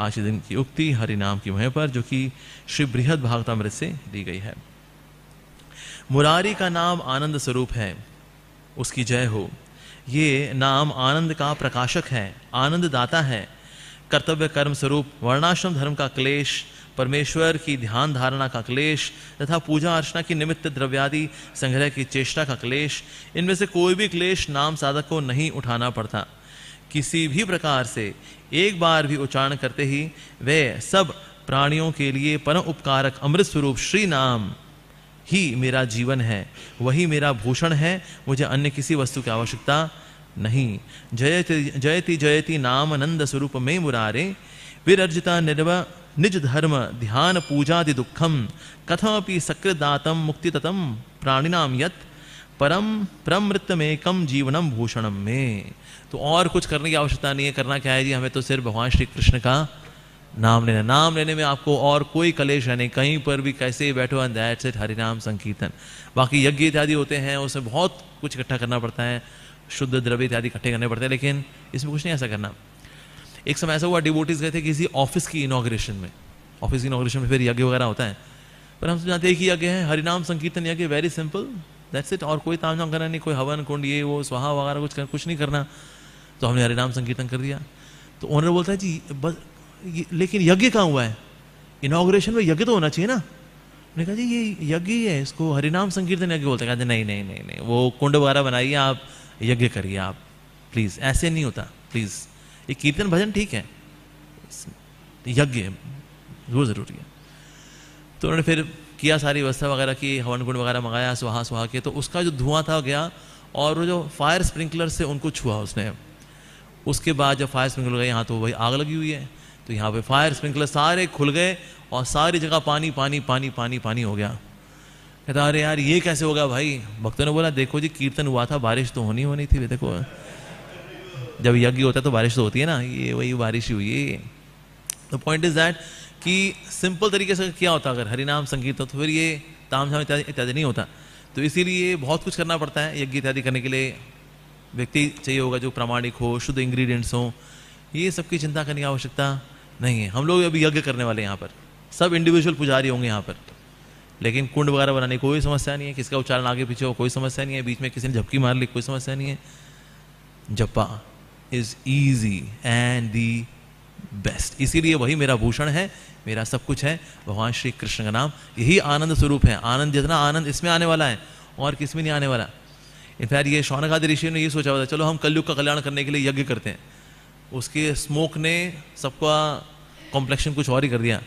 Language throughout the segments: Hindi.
आज के दिन की उक्ति नाम की मह पर जो कि श्री बृहद भागतामृत से ली गई है मुरारी का नाम आनंद स्वरूप है उसकी जय हो ये नाम आनंद का प्रकाशक है आनंद दाता है कर्तव्य कर्म स्वरूप वर्णाश्रम धर्म का क्लेश परमेश्वर की ध्यान धारणा का क्लेश तथा पूजा अर्चना की निमित्त द्रव्यादि संग्रह की चेष्टा का क्लेश इनमें से कोई भी क्लेश नाम साधक को नहीं उठाना पड़ता किसी भी प्रकार से एक बार भी उच्चारण करते ही वे सब प्राणियों के लिए परम उपकारक अमृत स्वरूप श्री नाम ही मेरा जीवन है वही मेरा भूषण है मुझे अन्य किसी वस्तु की आवश्यकता नहीं जयति जयति जयति नाम नंद स्वरूप में मुरारे विरर्जिता निर्व निज धर्म ध्यान पूजादि दुखम कथमपि सकृदातम मुक्ति ततम प्राणिनाम यत् परम प्रमृत में कम जीवनम भूषणम में तो और कुछ करने की आवश्यकता नहीं है करना क्या है जी हमें तो सिर्फ भगवान श्री कृष्ण का नाम लेना नाम लेने में आपको और कोई कलेश है नहीं कहीं पर भी कैसे बैठो एंड दैट सेट हरिनाम संकीर्तन बाकी यज्ञ इत्यादि होते हैं उसमें बहुत कुछ इकट्ठा करना पड़ता है शुद्ध द्रव्य इत्यादि इकट्ठे करने पड़ते हैं लेकिन इसमें कुछ नहीं ऐसा करना एक समय ऐसा हुआ डिबोटिस गए थे किसी ऑफिस की इनाग्रेशन में ऑफिस की इनाग्रेशन में फिर यज्ञ वगैरह होता है पर हम समझाते तो हैं कि यज्ञ है हरिनाम संकीर्तन यज्ञ वेरी सिंपल दैट्स इट और कोई ताम करना नहीं कोई हवन कुंड ये वो स्वाहा वगैरह कुछ कर, कुछ नहीं करना तो हमने हरे नाम संकीर्तन कर दिया तो ओनर बोलता है जी बस लेकिन यज्ञ कहाँ हुआ है इनाग्रेशन में यज्ञ तो होना चाहिए ना उन्होंने कहा जी ये यज्ञ ही है इसको हरिनाम संकीर्तन यज्ञ बोलते कहते नहीं नहीं नहीं नहीं वो कुंड वगैरह बनाइए आप यज्ञ करिए आप प्लीज़ ऐसे नहीं होता प्लीज़ ये कीर्तन भजन ठीक है यज्ञ वो ज़रूरी है तो उन्होंने फिर किया सारी व्यवस्था वगैरह की हवन गुण वगैरह मंगाया सुहा सुहा के तो उसका जो धुआं था गया और वो जो फायर स्प्रिंकलर से उनको छुआ उसने उसके बाद जब फायर स्प्रिंकलर गए यहाँ तो वही आग लगी हुई है तो यहाँ पे फायर स्प्रिंकलर सारे खुल गए और सारी जगह पानी पानी पानी पानी पानी हो गया कहता अरे यार ये कैसे होगा भाई भक्तों ने बोला देखो जी कीर्तन हुआ था बारिश तो होनी होनी थी देखो जब यज्ञ होता है तो बारिश तो होती है ना ये वही बारिश हुई है द पॉइंट इज दैट कि सिंपल तरीके से क्या होता अगर हरिनाम संगीत हो तो फिर ये ताम झाम इत्यादि इत्यादि नहीं होता तो इसीलिए बहुत कुछ करना पड़ता है यज्ञ इत्यादि करने के लिए व्यक्ति चाहिए होगा जो प्रामाणिक हो शुद्ध इंग्रेडिएंट्स हो ये सब की चिंता करने की आवश्यकता नहीं है हम लोग अभी यज्ञ करने वाले यहाँ पर सब इंडिविजुअल पुजारी होंगे यहाँ पर लेकिन कुंड वगैरह बनाने की कोई समस्या नहीं है किसका उच्चारण आगे पीछे हो कोई समस्या नहीं है बीच में किसी ने झपकी मार ली कोई समस्या नहीं है जपा is easy and the best इसीलिए वही मेरा भूषण है मेरा सब कुछ है भगवान श्री कृष्ण का नाम यही आनंद स्वरूप है आनंद जितना आनंद इसमें आने वाला है और किस में नहीं आने वाला इनफैक्ट ये शौनकादि ऋषि ने ये सोचा हुआ था चलो हम कलयुग का कल्याण करने के लिए यज्ञ करते हैं उसके स्मोक ने सबका कॉम्प्लेक्शन कुछ और ही कर दिया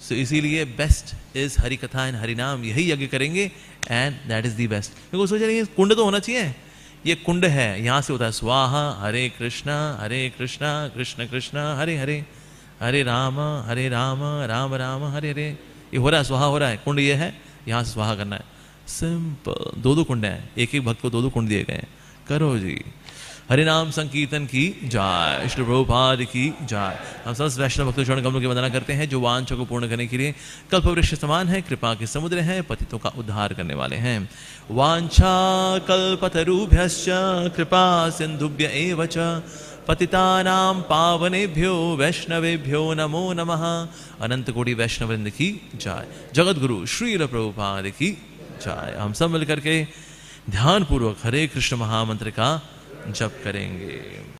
सो so, इसीलिए best is Hari katha and Harinam यही यज्ञ करेंगे and that is the best क्योंकि रहे हैं कुंड तो होना चाहिए ये कुंड है यहाँ से होता है स्वाहा हरे कृष्णा हरे कृष्णा कृष्ण कृष्णा हरे हरे हरे राम हरे राम राम राम हरे हरे ये हो रहा है स्वाहा हो रहा है कुंड ये है यहाँ से स्वाहा करना है सिंपल दो दो कुंड है एक एक भक्त को दो दो कुंड दिए गए हैं करो जी हरे नाम संकीर्तन की जाय श्री प्रभुपाद की जाय हम सब वैष्णव भक्त चरण कमलों की वंदना करते हैं जो वांछ को पूर्ण करने के लिए कल्प वृक्ष समान है कृपा के समुद्र हैं पतितों का उद्धार करने वाले हैं वांछा कल्पतरुभ्य कृपा सिंधुभ्य एवं भ्यो पावनेभ्यो वैष्णवेभ्यो नमो नमः अनंत कोटि वैष्णव की जाय जगत गुरु श्रील प्रभुपाद की जाय हम सब मिलकर के ध्यान पूर्वक हरे कृष्ण महामंत्र का जप करेंगे